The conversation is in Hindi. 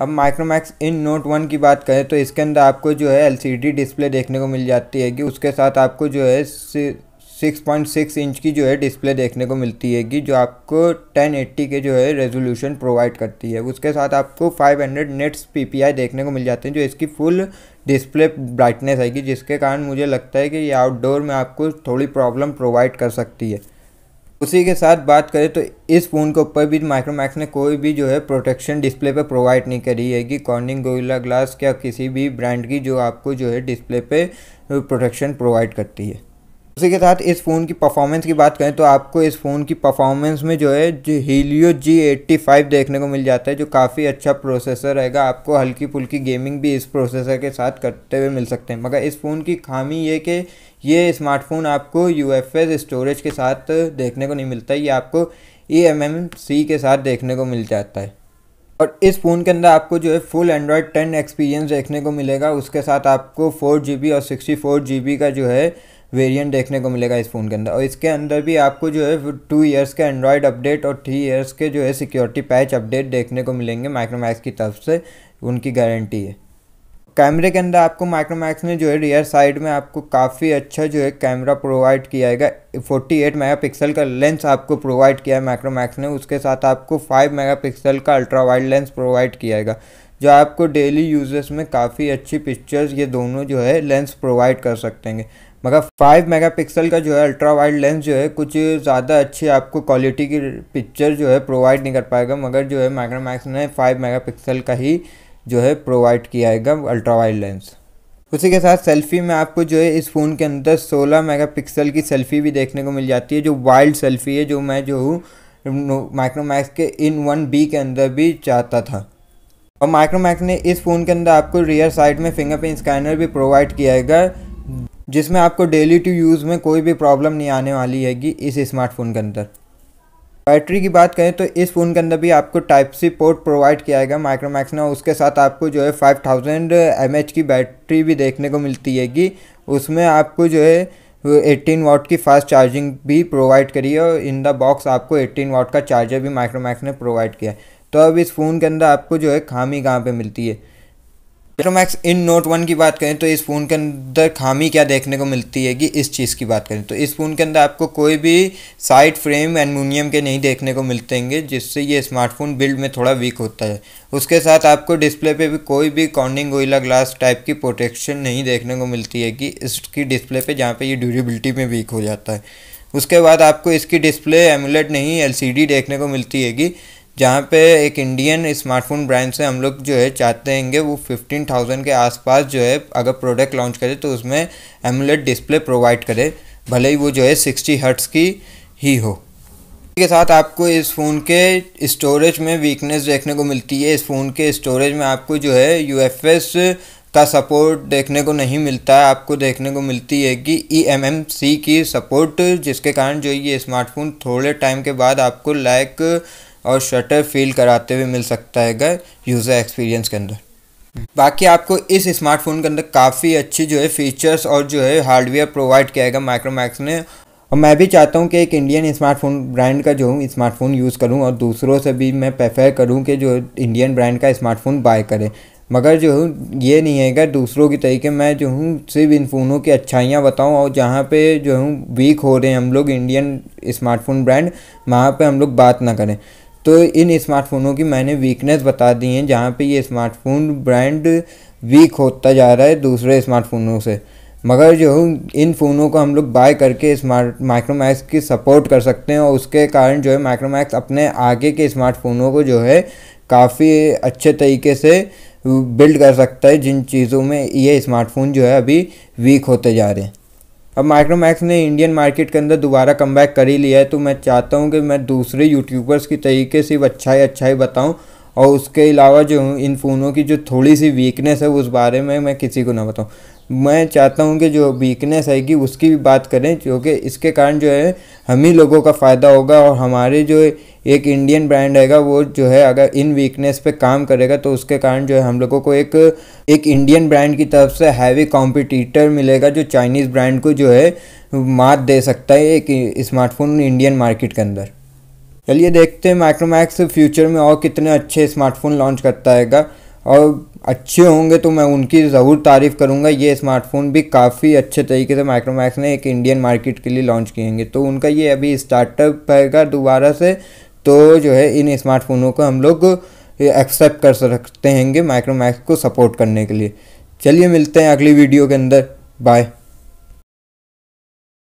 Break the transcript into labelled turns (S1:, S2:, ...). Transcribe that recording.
S1: अब माइक्रोमैक्स इन नोट वन की बात करें तो इसके अंदर आपको जो है एलसीडी डिस्प्ले देखने को मिल जाती है कि उसके साथ आपको जो है सिक्स पॉइंट सिक्स इंच की जो है डिस्प्ले देखने को मिलती है कि जो आपको टेन एट्टी के जो है रेजोल्यूशन प्रोवाइड करती है उसके साथ आपको five hundred nits P P I देखने को मिल जाते हैं जो इसकी फुल डिस्प्ले ब्राइटनेस आएगी जिसके कारण मुझे लगता है कि ये आउटडोर में आपको थोड़ी प्रॉब्लम प्रोवाइड कर सकती है उसी के साथ बात करें तो इस फ़ोन के ऊपर भी माइक्रोमैक्स ने कोई भी जो है प्रोटेक्शन डिस्प्ले पे प्रोवाइड नहीं करी है कि कॉर्निंग गोइला ग्लास या किसी भी ब्रांड की जो आपको जो है डिस्प्ले पे प्रोटेक्शन प्रोवाइड करती है उसी के साथ इस फ़ोन की परफॉर्मेंस की बात करें तो आपको इस फ़ोन की परफॉर्मेंस में जो है जो हीलियो जी एट्टी फाइव देखने को मिल जाता है जो काफ़ी अच्छा प्रोसेसर रहेगा आपको हल्की फुल्की गेमिंग भी इस प्रोसेसर के साथ करते हुए मिल सकते हैं मगर इस फ़ोन की खामी ये कि ये स्मार्टफोन आपको यू स्टोरेज के साथ देखने को नहीं मिलता ये आपको ई e के साथ देखने को मिल जाता है और इस फ़ोन के अंदर आपको जो है फुल एंड्रॉयड टेन एक्सपीरियंस देखने को मिलेगा उसके साथ आपको फोर जी और सिक्सटी फोर जी का जो है वेरिएंट देखने को मिलेगा इस फ़ोन के अंदर और इसके अंदर भी आपको जो है टू ईयर्स के एंड्रॉयड अपडेट और थ्री ईयर्स के जो है सिक्योरिटी पैच अपडेट देखने को मिलेंगे माइक्रोमैक्स की तरफ से उनकी गारंटी है कैमरे के अंदर आपको माइक्रोमैक्स ने जो है रियर साइड में आपको काफ़ी अच्छा जो है कैमरा प्रोवाइड किया है मेगा मेगापिक्सल का लेंस आपको प्रोवाइड किया है माइक्रोमैक्स ने उसके साथ आपको मेगा मेगापिक्सल का अल्ट्रा वाइड लेंस प्रोवाइड किया है जो आपको डेली यूजर्स में काफ़ी अच्छी पिक्चर्स ये दोनों जो है लेंस प्रोवाइड कर सकते हैं मगर 5 मेगापिक्सल का जो है अल्ट्रा वाइड लेंस जो है कुछ ज़्यादा अच्छी आपको क्वालिटी की पिक्चर जो है प्रोवाइड नहीं कर पाएगा मगर जो है माइक्रोमैक्स ने 5 मेगापिक्सल का ही जो है प्रोवाइड किया है अल्ट्रा वाइड लेंस उसी के साथ सेल्फी में आपको जो है इस फ़ोन के अंदर 16 मेगापिक्सल की सेल्फी भी देखने को मिल जाती है जो वाइल्ड सेल्फी है जो मैं जो हूँ माइक्रोमैक्स के इन वन बी के अंदर भी चाहता था और माइक्रोमैक्स ने इस फ़ोन के अंदर आपको रियर साइड में फिंगरप्रिंट स्कैनर भी प्रोवाइड किया है जिसमें आपको डेली टू यूज़ में कोई भी प्रॉब्लम नहीं आने वाली हैगी इस स्मार्टफोन के अंदर बैटरी की बात करें तो इस फ़ोन के अंदर भी आपको टाइप सी पोर्ट प्रोवाइड किया जाएगा माइक्रोमैक्स ने उसके साथ आपको जो है 5000 थाउजेंड की बैटरी भी देखने को मिलती हैगी उसमें आपको जो है 18 वाट की फास्ट चार्जिंग भी प्रोवाइड करी है और इन द बॉक्स आपको 18 वाट का चार्जर भी माइक्रोमैक्स ने प्रोवाइड किया है तो अब इस फ़ोन के अंदर आपको जो है खामी कहाँ पर मिलती है मैक्स इन नोट वन की बात करें तो इस फ़ोन के अंदर खामी क्या देखने को मिलती है कि इस चीज़ की बात करें तो इस फ़ोन के अंदर आपको कोई भी साइड फ्रेम एलमिनियम के नहीं देखने को मिलते हैं जिससे ये स्मार्टफोन बिल्ड में थोड़ा वीक होता है उसके साथ आपको डिस्प्ले पे भी कोई भी कॉर्निंग ओइला ग्लास टाइप की प्रोटेक्शन नहीं देखने को मिलती है कि इसकी डिस्प्ले पर जहाँ पर ये ड्यूरेबिलिटी में वीक हो जाता है उसके बाद आपको इसकी डिस्प्ले एमुलेट नहीं एल देखने को मिलती है जहाँ पे एक इंडियन स्मार्टफोन ब्रांड से हम लोग जो है चाहते हैंगे वो फिफ्टीन थाउजेंड के आसपास जो है अगर प्रोडक्ट लॉन्च करे तो उसमें एमुलेट डिस्प्ले प्रोवाइड करे भले ही वो जो है सिक्सटी हर्ट्स की ही हो के साथ आपको इस फ़ोन के स्टोरेज में वीकनेस देखने को मिलती है इस फ़ोन के स्टोरेज में आपको जो है यू का सपोर्ट देखने को नहीं मिलता है आपको देखने को मिलती है कि ई एम एम सी की सपोर्ट जिसके कारण जो ये स्मार्टफोन थोड़े टाइम के बाद आपको लैक और शटर फील कराते हुए मिल सकता है यूज़र एक्सपीरियंस के अंदर बाकी आपको इस स्मार्टफोन के अंदर काफ़ी अच्छी जो है फीचर्स और जो है हार्डवेयर प्रोवाइड किया गया माइक्रोमैक्स ने और मैं भी चाहता हूँ कि एक इंडियन स्मार्टफोन ब्रांड का जो हूँ स्मार्टफोन यूज़ करूँ और दूसरों से भी मैं प्रेफर करूँ कि जो इंडियन ब्रांड का स्मार्टफोन बाय करें मगर जो हूँ ये नहीं है कि दूसरों की तरीके मैं जो हूँ सिर्फ इन फ़ोनों की अच्छाइयाँ बताऊँ और जहाँ पे जो हूँ वीक हो रहे हैं हम लोग इंडियन स्मार्टफोन ब्रांड वहाँ पे हम लोग बात ना करें तो इन स्मार्टफोनों की मैंने वीकनेस बता दी हैं जहाँ पे ये स्मार्टफोन ब्रांड वीक होता जा रहा है दूसरे स्मार्टफोनों से मगर जो इन फ़ोनों को हम लोग बाय करके स्मार्ट माइक्रोमैक्स की सपोर्ट कर सकते हैं और उसके कारण जो है माइक्रोमैक्स अपने आगे के स्मार्टफोनों को जो है काफ़ी अच्छे तरीके से बिल्ड कर सकता है जिन चीज़ों में ये स्मार्टफोन जो है अभी वीक होते जा रहे हैं अब माइक्रोमैक्स ने इंडियन मार्केट के अंदर दोबारा कम कर ही लिया है तो मैं चाहता हूँ कि मैं दूसरे यूट्यूबर्स की तरीके से अच्छाई अच्छाई बताऊँ और उसके अलावा जो इन फ़ोनों की जो थोड़ी सी वीकनेस है उस बारे में मैं किसी को ना बताऊँ मैं चाहता हूँ कि जो वीकनेस आएगी उसकी भी बात करें क्योंकि इसके कारण जो है हम ही लोगों का फ़ायदा होगा और हमारे जो एक इंडियन ब्रांड आएगा वो जो है अगर इन वीकनेस पे काम करेगा तो उसके कारण जो है हम लोगों को एक एक इंडियन ब्रांड की तरफ से हैवी कॉम्पिटिटर मिलेगा जो चाइनीज़ ब्रांड को जो है मात दे सकता है एक स्मार्टफोन इंडियन मार्केट के अंदर चलिए देखते हैं माइक्रोमैक्स फ्यूचर में और कितने अच्छे स्मार्टफोन लॉन्च करता है और अच्छे होंगे तो मैं उनकी ज़रूर तारीफ़ करूँगा ये स्मार्टफ़ोन भी काफ़ी अच्छे तरीके से माइक्रोमैक्स ने एक इंडियन मार्केट के लिए लॉन्च किएंगे तो उनका ये अभी स्टार्टअप है दोबारा से तो जो है इन स्मार्टफोनों को हम लोग एक्सेप्ट कर सकते हैंगे माइक्रोमैक्स को सपोर्ट करने के लिए चलिए मिलते हैं अगली वीडियो के अंदर बाय